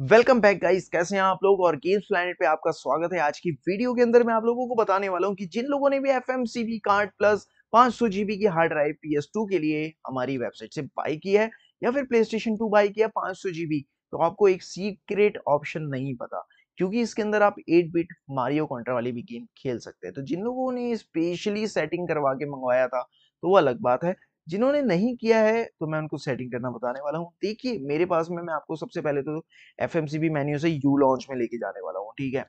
welcome back guys कैसे हैं आप लोग और गेम्स प्लानट पे आपका स्वागत है आज की वीडियो के अंदर मैं आप लोगों को बताने वाला हूं कि जिन लोगों ने भी F M C card plus पांच सौ जीबी की hard drive P S two के लिए हमारी वेबसाइट से बाई की है या फिर प्ले स्टेशन टू बाई किया पांच सौ जीबी तो आपको एक सीक्रेट ऑप्शन नहीं पता क्योंकि इसके अंदर आप एट बिट मारियो कॉन्ट्रा वाली भी गेम खेल सकते हैं तो जिन लोगों ने स्पेशली सेटिंग करवा के मंगवाया था तो वो अलग बात है जिन्होंने नहीं किया है तो मैं उनको सेटिंग करना बताने वाला हूँ देखिए मेरे पास में मैं आपको सबसे पहले तो एफ एम मेन्यू से यू लॉन्च में लेके जाने वाला हूँ ठीक है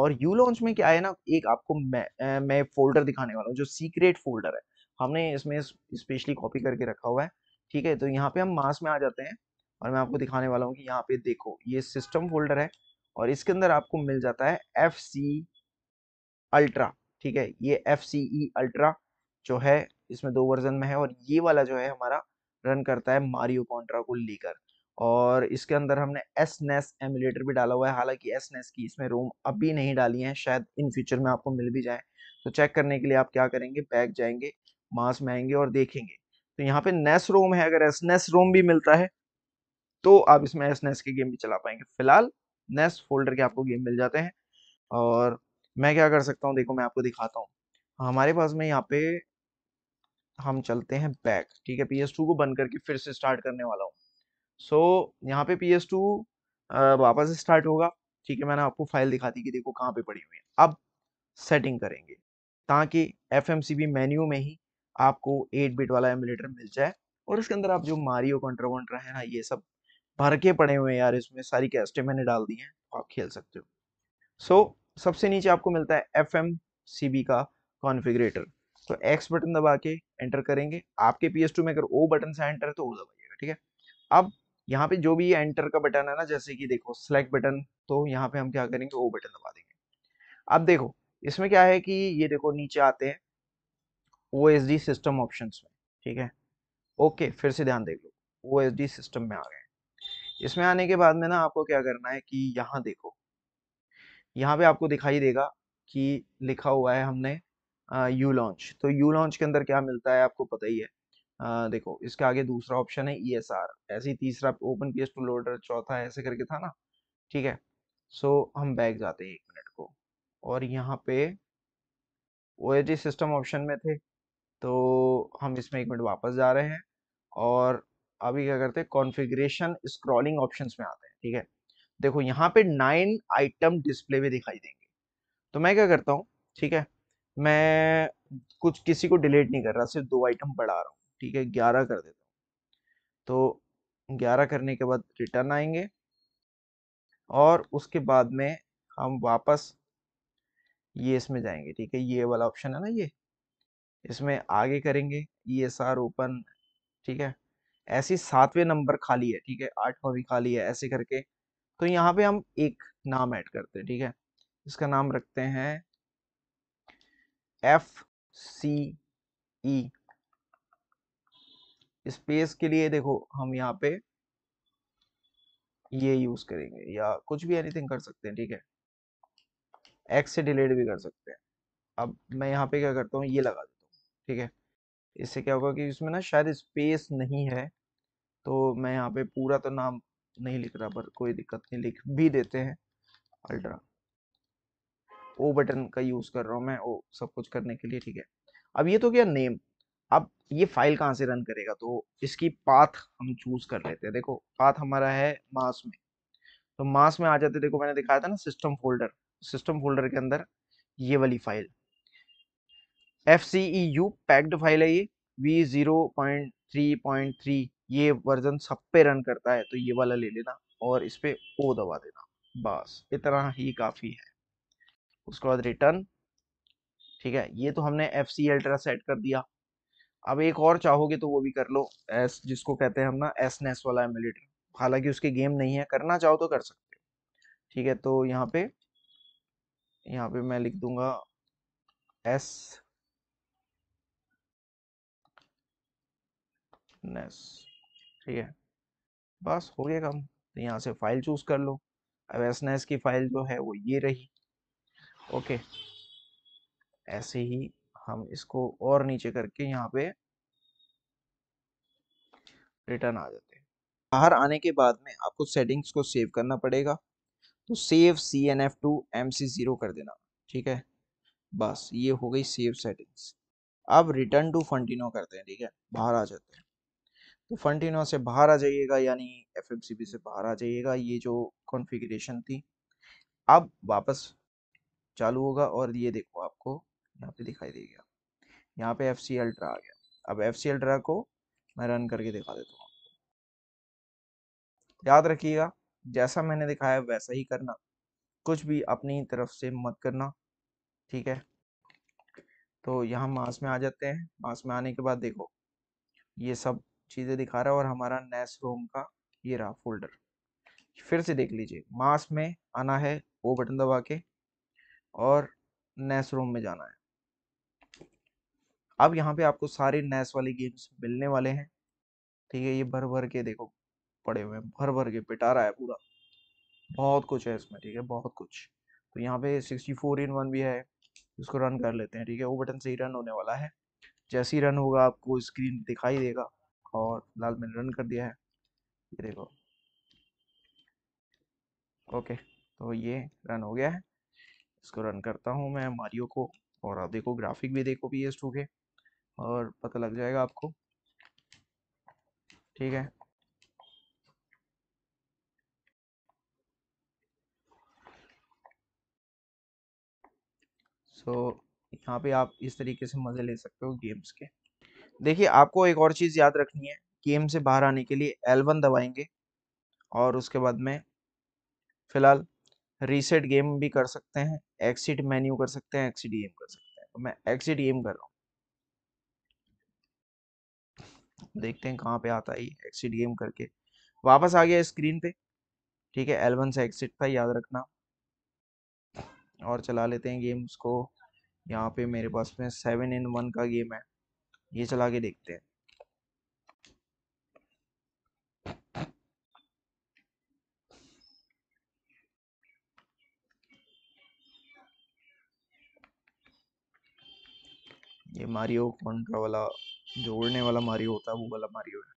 और यू लॉन्च में क्या है ना एक आपको मैं मैं फोल्डर दिखाने वाला हूँ जो सीक्रेट फोल्डर है हमने इसमें स्पेशली कॉपी करके रखा हुआ है ठीक है तो यहाँ पे हम मास में आ जाते हैं और मैं आपको दिखाने वाला हूँ कि यहाँ पे देखो ये सिस्टम फोल्डर है और इसके अंदर आपको मिल जाता है एफ सी अल्ट्रा ठीक है ये एफ सी ई अल्ट्रा जो है इसमें दो वर्जन में है और ये वाला जो है हमारा रन करता है मारियो कॉन्ट्रा को लेकर और इसके अंदर हमने एस नेस e एमुलेटर भी डाला हुआ है हालांकि एस नेस e की इसमें रोम अभी नहीं डाली है शायद इन फ्यूचर में आपको मिल भी जाए तो चेक करने के लिए आप क्या करेंगे बैग जाएंगे मास में आएंगे और देखेंगे तो यहाँ पे नेस e रोम है अगर एस नेस रोम भी मिलता है तो आप इसमें एस नेस के गेम भी चला पाएंगे फिलहाल नेस फोल्डर के आपको गेम मिल जाते हैं और मैं क्या कर सकता हूँ देखो मैं आपको दिखाता हूँ हमारे पास में यहाँ पे हम चलते हैं बैक ठीक है पी एस टू को बंद करके फिर से स्टार्ट करने वाला हूँ सो so, यहाँ पे पी एस टू वापस स्टार्ट होगा ठीक है मैंने आपको फाइल दिखा दी कि देखो कहाँ पे पड़ी हुई है अब सेटिंग करेंगे ताकि F M C B menu में ही आपको एट बिट वाला एमुलेटर मिल जाए और इसके अंदर आप जो मारियो कंट्रो वंट्रा है ना ये सब भर के पड़े हुए हैं यार इसमें सारी कैस्टे मैंने डाल दी हैं आप खेल सकते हो सो so, सबसे नीचे आपको मिलता है एफ एम सी बी का कॉन्फिग्रेटर तो एक्स बटन दबा के एंटर करेंगे आपके पी में अगर ओ बटन से एंटर है तो ओ दबाइएगा ठीक है अब यहाँ पे जो भी एंटर का बटन है ना जैसे कि देखो सेलेक्ट बटन तो यहाँ पे हम क्या करेंगे ओ बटन दबा देंगे अब देखो इसमें क्या है कि ये देखो नीचे आते हैं O S D system option में ठीक है ओके फिर से ध्यान देख लो ओ एस डी सिस्टम में आ गए इसमें आने के बाद में ना आपको क्या करना है कि यहाँ देखो यहाँ पे आपको दिखाई देगा कि लिखा हुआ है हमने यू लॉन्च तो यू लॉन्च के अंदर क्या मिलता है आपको पता ही है आ, देखो इसके आगे दूसरा ऑप्शन है ई एस आर ऐसे ही तीसरा open P S two loader चौथा ऐसे करके था ना ठीक है सो so, हम बैग जाते हैं एक मिनट को और यहाँ पे ओ सिस्टम ऑप्शन में थे तो हम इसमें एक मिनट वापस जा रहे हैं और अभी क्या करते हैं कॉन्फ़िगरेशन स्क्रॉलिंग ऑप्शंस में आते हैं ठीक है देखो यहाँ पे नाइन आइटम डिस्प्ले में दिखाई देंगे तो मैं क्या करता हूँ ठीक है मैं कुछ किसी को डिलीट नहीं कर रहा सिर्फ दो आइटम बढ़ा रहा हूँ ठीक है ग्यारह कर देता हूँ तो ग्यारह करने के बाद रिटर्न आएंगे और उसके बाद में हम वापस ये इसमें जाएंगे ठीक है ये वाला ऑप्शन है ना ये इसमें आगे करेंगे ई एस आर ओपन ठीक है ऐसी सातवें नंबर खाली है ठीक है आठवां भी खाली है ऐसे करके तो यहाँ पे हम एक नाम ऐड करते हैं ठीक है इसका नाम रखते हैं एफ सी ई स्पेस के लिए देखो हम यहाँ पे ये यूज करेंगे या कुछ भी एनीथिंग कर सकते हैं ठीक है एक्स से डिलीट भी कर सकते हैं अब मैं यहाँ पे क्या करता हूँ ये लगा देता हूँ ठीक है इससे क्या होगा कि इसमें ना शायद स्पेस नहीं है तो मैं यहाँ पे पूरा तो नाम नहीं लिख रहा पर कोई दिक्कत नहीं लिख भी देते हैं अल्ट्रा ओ बटन का यूज कर रहा हूँ मैं ओ सब कुछ करने के लिए ठीक है अब ये तो क्या नेम अब ये फाइल कहाँ से रन करेगा तो इसकी पाथ हम चूज कर लेते हैं देखो पाथ हमारा है मास में तो मास में आ जाते देखो मैंने दिखाया था ना सिस्टम फोल्डर सिस्टम फोल्डर के अंदर ये वाली file F C E U packed file है ये V zero point three point three ये वर्जन सब पे रन करता है तो ये वाला ले लेना और इस पर ओ दबा देना बस इतना ही काफ़ी है उसके बाद रिटर्न ठीक है ये तो हमने एफ सी अल्ट्रा सेट कर दिया अब एक और चाहोगे तो वो भी कर लो एस जिसको कहते हैं हम ना एस नेस e वाला एमुलेटर हालांकि उसके गेम नहीं है करना चाहो तो कर सकते हो ठीक है तो यहाँ पे यहाँ पे मैं लिख दूंगा एस नेस e ठीक है बस हो गया काम तो यहाँ से फाइल चूज कर लो अब एस नेस e की फाइल जो है वो ये रही ओके ऐसे ही हम इसको और नीचे करके यहाँ पे रिटर्न आ जाते हैं बाहर आने के बाद में आपको सेटिंग्स को सेव करना पड़ेगा तो save C N F to M C zero कर देना ठीक है बस ये हो गई सेव सेटिंग्स अब रिटर्न टू फंटिनो करते हैं ठीक है बाहर आ जाते हैं तो फंटिनो से बाहर आ जाइएगा यानी एफ से बाहर आ जाइएगा ये जो कॉन्फ़िगरेशन थी अब वापस चालू होगा और ये देखो आपको यहाँ पे दिखाई देगा यहाँ पे एफ सी अल्ट्रा आ गया अब एफ सी अल्ट्रा को मैं रन करके दिखा देता हूँ याद रखिएगा जैसा मैंने दिखाया वैसा ही करना कुछ भी अपनी तरफ से मत करना ठीक है तो यहाँ मास में आ जाते हैं मास में आने के बाद देखो ये सब चीज़ें दिखा रहा है और हमारा नेस रोम e का ये रहा फोल्डर फिर से देख लीजिए मास में आना है वो बटन दबा के और नेस रूम में जाना है अब यहाँ पे आपको सारे नेस वाले गेम्स मिलने वाले हैं ठीक है ये भर भर के देखो पड़े हुए हैं भर भर के पिटारा है पूरा बहुत कुछ है इसमें ठीक है बहुत कुछ तो यहाँ पे 64 इन वन भी है इसको रन कर लेते हैं ठीक है वो बटन से ही रन होने वाला है जैसे ही रन होगा आपको स्क्रीन दिखाई देगा और लाल मैंने रन कर दिया है ये देखो ओके तो ये रन हो गया है इसको रन करता हूँ मैं मारियो को और आप देखो ग्राफिक भी देखो पी एस टू के और पता लग जाएगा आपको ठीक है सो so, यहाँ पे आप इस तरीके से मज़े ले सकते हो गेम्स के देखिए आपको एक और चीज़ याद रखनी है गेम से बाहर आने के लिए एल वन दबाएंगे और उसके बाद में फ़िलहाल रीसेट गेम भी कर सकते हैं एक्सिट मेन्यू कर सकते हैं एक्सिट गेम कर सकते हैं तो मैं एक्सिट गेम कर रहा हूँ देखते हैं कहाँ पे आता है एक्सिट गेम करके वापस आ गया स्क्रीन पे ठीक है एलवन से एक्सिट था याद रखना और चला लेते हैं गेम्स को यहाँ पे मेरे पास में सेवन इन वन का गेम है ये चला के देखते हैं ये मारियो कॉन्ट्रा वाला जो उड़ने वाला मारियो होता है वो वाला मारियो है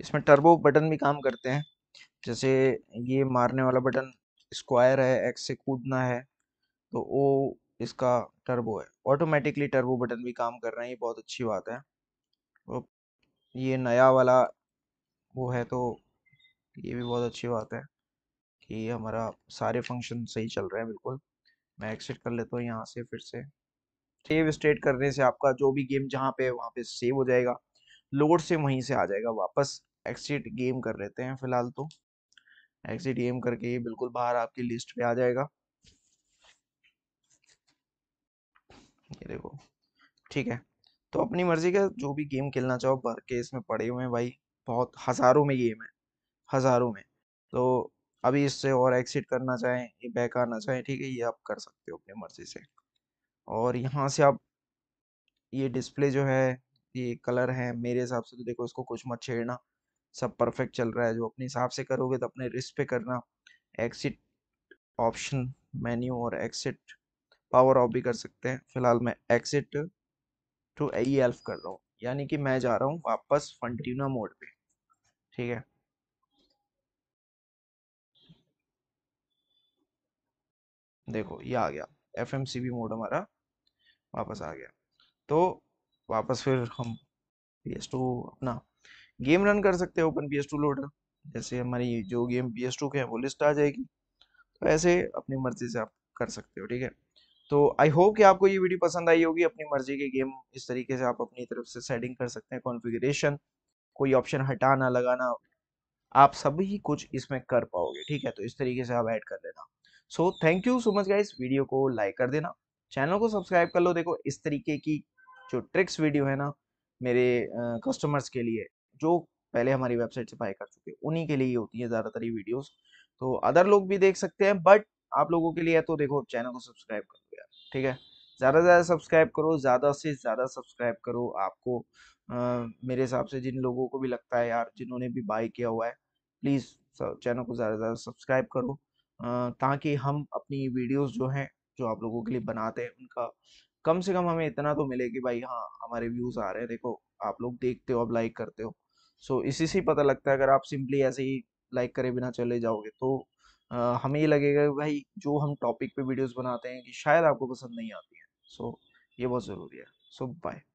इसमें टर्बो बटन भी काम करते हैं जैसे ये मारने वाला बटन स्क्वायर है एक्स से कूदना है तो वो इसका टर्बो है ऑटोमेटिकली टर्बो बटन भी काम कर रहे हैं ये बहुत अच्छी बात है तो ये नया वाला वो है तो ये भी बहुत अच्छी बात है कि हमारा सारे फंक्शन सही चल रहे हैं बिल्कुल मैं एक्सिट कर लेता हूँ यहाँ से फिर से सेव स्टेट करने से आपका जो भी गेम जहाँ पे है वहाँ पे सेव हो जाएगा लोड से वहीं से आ जाएगा वापस एक्सिट गेम कर लेते हैं फिलहाल तो एक्सिट गेम करके ये बिल्कुल बाहर आपकी लिस्ट पे आ जाएगा ये देखो ठीक है तो अपनी मर्जी का जो भी गेम खेलना चाहो भर के इसमें पड़े हुए हैं भाई बहुत हज़ारों में गेम है हज़ारों में तो अभी इससे और एक्सिट करना चाहें बैक आना चाहें ठीक है ये आप कर सकते हो अपनी मर्जी से और यहाँ से आप ये डिस्प्ले जो है ये कलर है मेरे हिसाब से तो देखो इसको कुछ मत छेड़ना सब परफेक्ट चल रहा है जो अपने हिसाब से करोगे तो अपने रिस्क पे करना एक्सिट ऑप्शन मेन्यू और एक्सिट पावर ऑफ भी कर सकते हैं फिलहाल मैं एक्सिट टू ई एल्फ कर रहा हूँ यानी कि मैं जा रहा हूँ वापस फंटीना मोड पे ठीक है देखो ये आ गया F M C B mode हमारा वापस आ गया तो वापस फिर हम पी एस टू अपना गेम रन कर सकते हैं open P S two loader जैसे हमारी जो गेम पी एस टू के हैं वो लिस्ट आ जाएगी तो ऐसे अपनी मर्जी से आप कर सकते हो ठीक है तो आई होप कि आपको ये वीडियो पसंद आई होगी अपनी मर्जी के गेम इस तरीके से आप अपनी तरफ से सेटिंग कर सकते हैं कॉन्फ़िगरेशन कोई ऑप्शन हटाना लगाना आप सभी कुछ इसमें कर पाओगे ठीक है तो इस तरीके से आप ऐड कर देना so thank you so much guys video को लाइक कर देना चैनल को सब्सक्राइब कर लो देखो इस तरीके की जो ट्रिक्स वीडियो है ना मेरे कस्टमर्स के लिए जो पहले हमारी वेबसाइट से बाय कर चुके उन्हीं के लिए होती है ज़्यादातर ये वीडियोस तो अदर लोग भी देख सकते हैं बट आप लोगों के लिए तो देखो चैनल को सब्सक्राइब कर ठीक है ज़्यादा से ज़्यादा सब्सक्राइब करो ज़्यादा से ज़्यादा सब्सक्राइब करो आपको आ, मेरे हिसाब से जिन लोगों को भी लगता है यार जिन्होंने भी बाई किया हुआ है प्लीज़ चैनल को ज़्यादा से ज़्यादा सब्सक्राइब करो ताकि हम अपनी वीडियोज जो हैं जो आप लोगों के लिए बनाते हैं उनका कम से कम हमें इतना तो मिले कि भाई हाँ हमारे व्यूज़ आ रहे हैं देखो आप लोग देखते हो अब लाइक करते हो सो so, इसी से पता लगता है अगर आप सिंपली ऐसे ही लाइक करे बिना चले जाओगे तो आ, हमें ये लगेगा कि भाई जो हम टॉपिक पे वीडियोस बनाते हैं कि शायद आपको पसंद नहीं आती हैं सो so, ये बहुत ज़रूरी है सो so, बाय